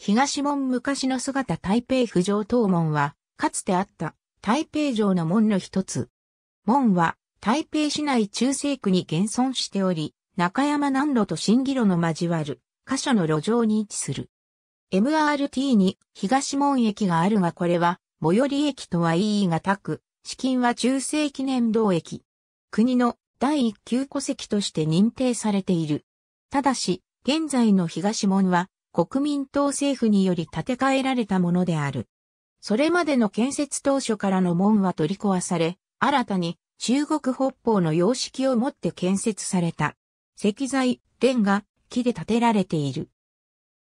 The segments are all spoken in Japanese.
東門昔の姿台北府城東門は、かつてあった台北城の門の一つ。門は台北市内中西区に現存しており、中山南路と新義路の交わる箇所の路上に位置する。MRT に東門駅があるがこれは最寄り駅とは言いがたく、資金は中世記念堂駅。国の第一級戸籍として認定されている。ただし、現在の東門は国民党政府により建て替えられたものである。それまでの建設当初からの門は取り壊され、新たに中国北方の様式をもって建設された。石材、レンガ、木で建てられている。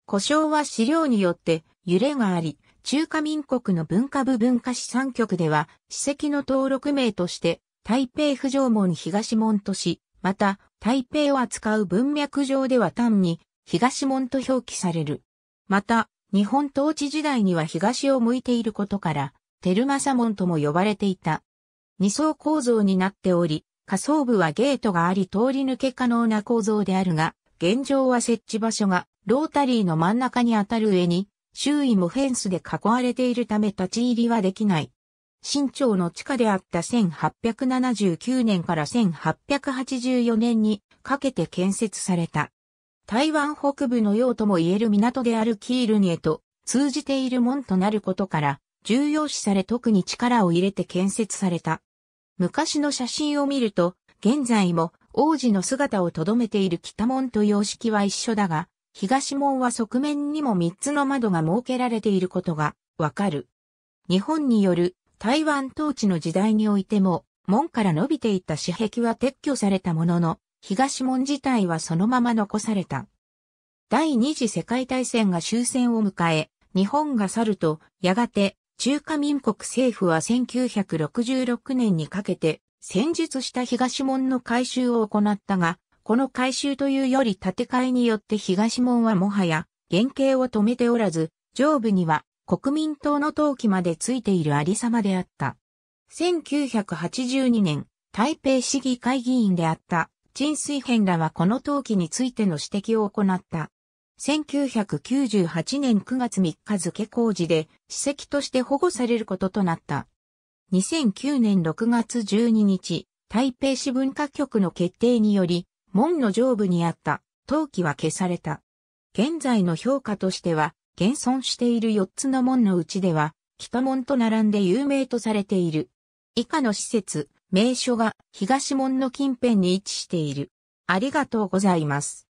故障は資料によって揺れがあり、中華民国の文化部文化資産局では、史跡の登録名として、台北府上門東門とし、また、台北を扱う文脈上では単に、東門と表記される。また、日本統治時代には東を向いていることから、テルマサ門とも呼ばれていた。二層構造になっており、下層部はゲートがあり通り抜け可能な構造であるが、現状は設置場所がロータリーの真ん中に当たる上に、周囲もフェンスで囲われているため立ち入りはできない。新朝の地下であった1879年から1884年にかけて建設された。台湾北部のうとも言える港であるキールニへと通じている門となることから、重要視され特に力を入れて建設された。昔の写真を見ると、現在も王子の姿を留めている北門と様式は一緒だが、東門は側面にも3つの窓が設けられていることがわかる。日本による台湾統治の時代においても、門から伸びていった紙壁は撤去されたものの、東門自体はそのまま残された。第二次世界大戦が終戦を迎え、日本が去ると、やがて中華民国政府は1966年にかけて戦術した東門の改修を行ったが、この改修というより建て替えによって東門はもはや原型を止めておらず、上部には国民党の陶器までついているありさまであった。1982年、台北市議会議員であった陳水編らはこの陶器についての指摘を行った。1998年9月3日付工事で史跡として保護されることとなった。2009年6月12日、台北市文化局の決定により、門の上部にあった陶器は消された。現在の評価としては、現存している4つの門のうちでは、北門と並んで有名とされている。以下の施設、名所が東門の近辺に位置している。ありがとうございます。